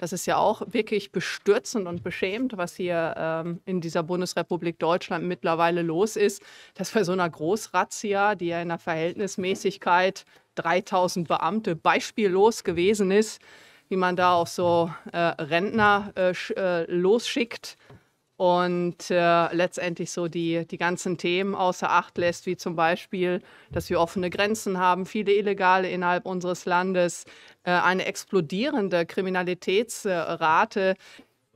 Das ist ja auch wirklich bestürzend und beschämend, was hier ähm, in dieser Bundesrepublik Deutschland mittlerweile los ist, dass bei so einer Großrazzia, die ja in der Verhältnismäßigkeit 3000 Beamte beispiellos gewesen ist, wie man da auch so äh, Rentner äh, äh losschickt, und äh, letztendlich so die, die ganzen Themen außer Acht lässt, wie zum Beispiel, dass wir offene Grenzen haben, viele Illegale innerhalb unseres Landes, äh, eine explodierende Kriminalitätsrate.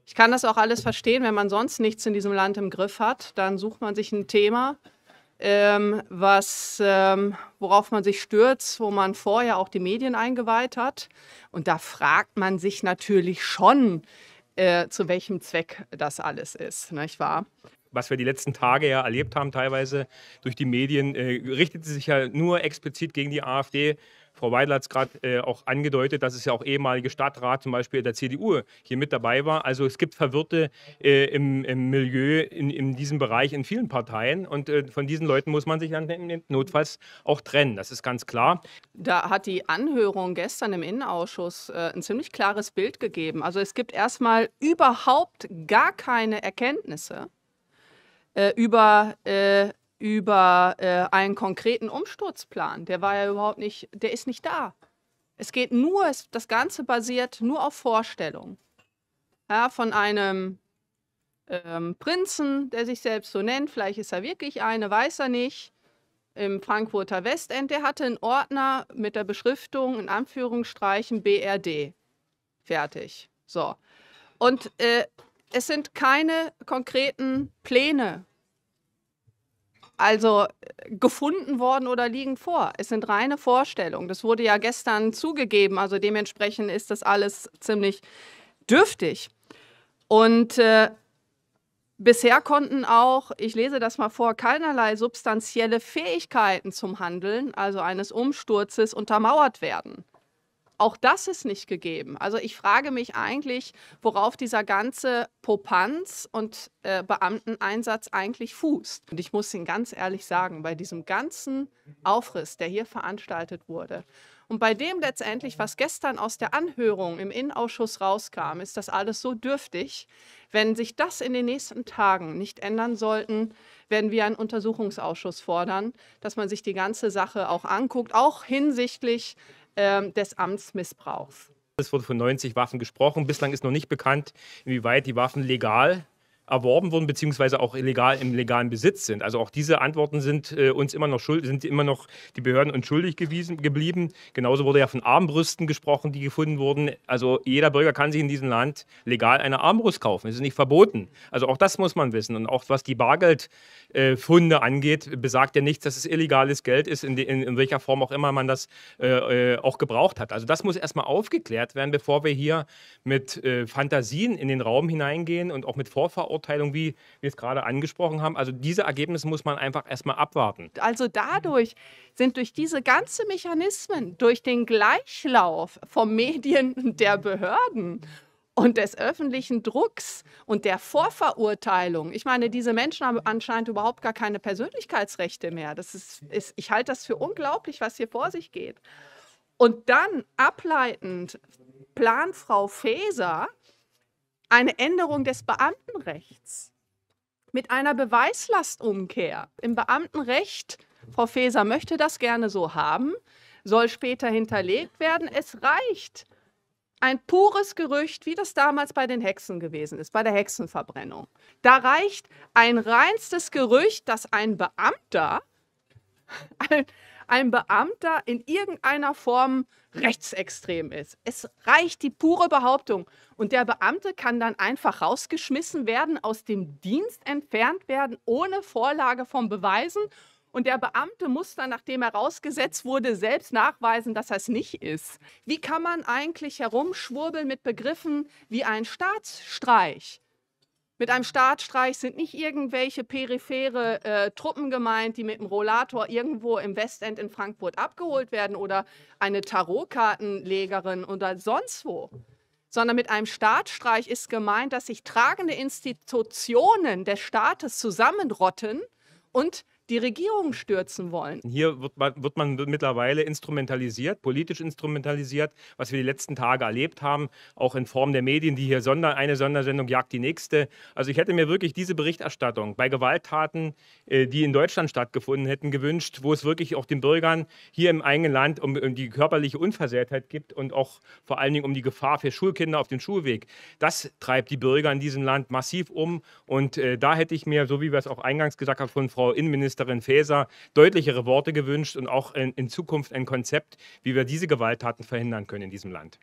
Ich kann das auch alles verstehen, wenn man sonst nichts in diesem Land im Griff hat, dann sucht man sich ein Thema, ähm, was, ähm, worauf man sich stürzt, wo man vorher auch die Medien eingeweiht hat. Und da fragt man sich natürlich schon, äh, zu welchem Zweck das alles ist, nicht wahr? was wir die letzten Tage ja erlebt haben, teilweise durch die Medien, äh, richtet sich ja nur explizit gegen die AfD. Frau Weidler hat es gerade äh, auch angedeutet, dass es ja auch ehemalige Stadtrat zum Beispiel der CDU hier mit dabei war. Also es gibt Verwirrte äh, im, im, Milieu, in, in, diesem Bereich, in vielen Parteien. Und äh, von diesen Leuten muss man sich dann notfalls auch trennen. Das ist ganz klar. Da hat die Anhörung gestern im Innenausschuss äh, ein ziemlich klares Bild gegeben. Also es gibt erstmal überhaupt gar keine Erkenntnisse äh, über äh, über äh, einen konkreten Umsturzplan. Der war ja überhaupt nicht, der ist nicht da. Es geht nur, es, das Ganze basiert nur auf Vorstellungen. Ja, von einem ähm, Prinzen, der sich selbst so nennt, vielleicht ist er wirklich eine, weiß er nicht, im Frankfurter Westend, der hatte einen Ordner mit der Beschriftung in Anführungsstreichen BRD. Fertig. So. Und äh, es sind keine konkreten Pläne also äh, gefunden worden oder liegen vor. Es sind reine Vorstellungen. Das wurde ja gestern zugegeben, also dementsprechend ist das alles ziemlich dürftig. Und äh, bisher konnten auch, ich lese das mal vor, keinerlei substanzielle Fähigkeiten zum Handeln, also eines Umsturzes, untermauert werden. Auch das ist nicht gegeben. Also ich frage mich eigentlich, worauf dieser ganze Popanz und äh, Beamteneinsatz eigentlich fußt. Und ich muss Ihnen ganz ehrlich sagen, bei diesem ganzen Aufriss, der hier veranstaltet wurde, und bei dem letztendlich, was gestern aus der Anhörung im Innenausschuss rauskam, ist das alles so dürftig. Wenn sich das in den nächsten Tagen nicht ändern sollten, werden wir einen Untersuchungsausschuss fordern, dass man sich die ganze Sache auch anguckt, auch hinsichtlich ähm, des Amtsmissbrauchs. Es wurde von 90 Waffen gesprochen. Bislang ist noch nicht bekannt, inwieweit die Waffen legal erworben wurden, beziehungsweise auch illegal im legalen Besitz sind. Also auch diese Antworten sind äh, uns immer noch schuld, sind immer noch die Behörden uns schuldig gewiesen, geblieben. Genauso wurde ja von Armbrüsten gesprochen, die gefunden wurden. Also jeder Bürger kann sich in diesem Land legal eine Armbrust kaufen. Es ist nicht verboten. Also auch das muss man wissen. Und auch was die Bargeldfunde äh, angeht, besagt ja nichts, dass es illegales Geld ist, in, de, in, in welcher Form auch immer man das äh, äh auch gebraucht hat. Also das muss erstmal aufgeklärt werden, bevor wir hier mit äh, Fantasien in den Raum hineingehen und auch mit Vorverordnungen Verurteilung, wie wir es gerade angesprochen haben. Also diese Ergebnisse muss man einfach erstmal abwarten. Also dadurch sind durch diese ganzen Mechanismen, durch den Gleichlauf von Medien der Behörden und des öffentlichen Drucks und der Vorverurteilung. Ich meine, diese Menschen haben anscheinend überhaupt gar keine Persönlichkeitsrechte mehr. Das ist, ist ich halte das für unglaublich, was hier vor sich geht. Und dann ableitend plant Frau Faeser eine Änderung des Beamtenrechts mit einer Beweislastumkehr. Im Beamtenrecht, Frau Feser möchte das gerne so haben, soll später hinterlegt werden. Es reicht ein pures Gerücht, wie das damals bei den Hexen gewesen ist, bei der Hexenverbrennung. Da reicht ein reinstes Gerücht, dass ein Beamter ein Beamter in irgendeiner Form rechtsextrem ist. Es reicht die pure Behauptung. Und der Beamte kann dann einfach rausgeschmissen werden, aus dem Dienst entfernt werden, ohne Vorlage von Beweisen. Und der Beamte muss dann, nachdem er rausgesetzt wurde, selbst nachweisen, dass er es nicht ist. Wie kann man eigentlich herumschwurbeln mit Begriffen wie ein Staatsstreich? Mit einem Startstreich sind nicht irgendwelche periphere äh, Truppen gemeint, die mit dem Rollator irgendwo im Westend in Frankfurt abgeholt werden oder eine Tarotkartenlegerin oder sonst wo. Sondern mit einem Startstreich ist gemeint, dass sich tragende Institutionen des Staates zusammenrotten und die Regierung stürzen wollen. Hier wird man, wird man mittlerweile instrumentalisiert, politisch instrumentalisiert, was wir die letzten Tage erlebt haben, auch in Form der Medien, die hier Sonder, eine Sondersendung jagt die nächste. Also ich hätte mir wirklich diese Berichterstattung bei Gewalttaten, äh, die in Deutschland stattgefunden hätten, gewünscht, wo es wirklich auch den Bürgern hier im eigenen Land um, um die körperliche Unversehrtheit gibt und auch vor allen Dingen um die Gefahr für Schulkinder auf dem Schulweg. Das treibt die Bürger in diesem Land massiv um und äh, da hätte ich mir, so wie wir es auch eingangs gesagt haben von Frau Innenministerin, Innenministerin Faeser deutlichere Worte gewünscht und auch in, in Zukunft ein Konzept, wie wir diese Gewalttaten verhindern können in diesem Land.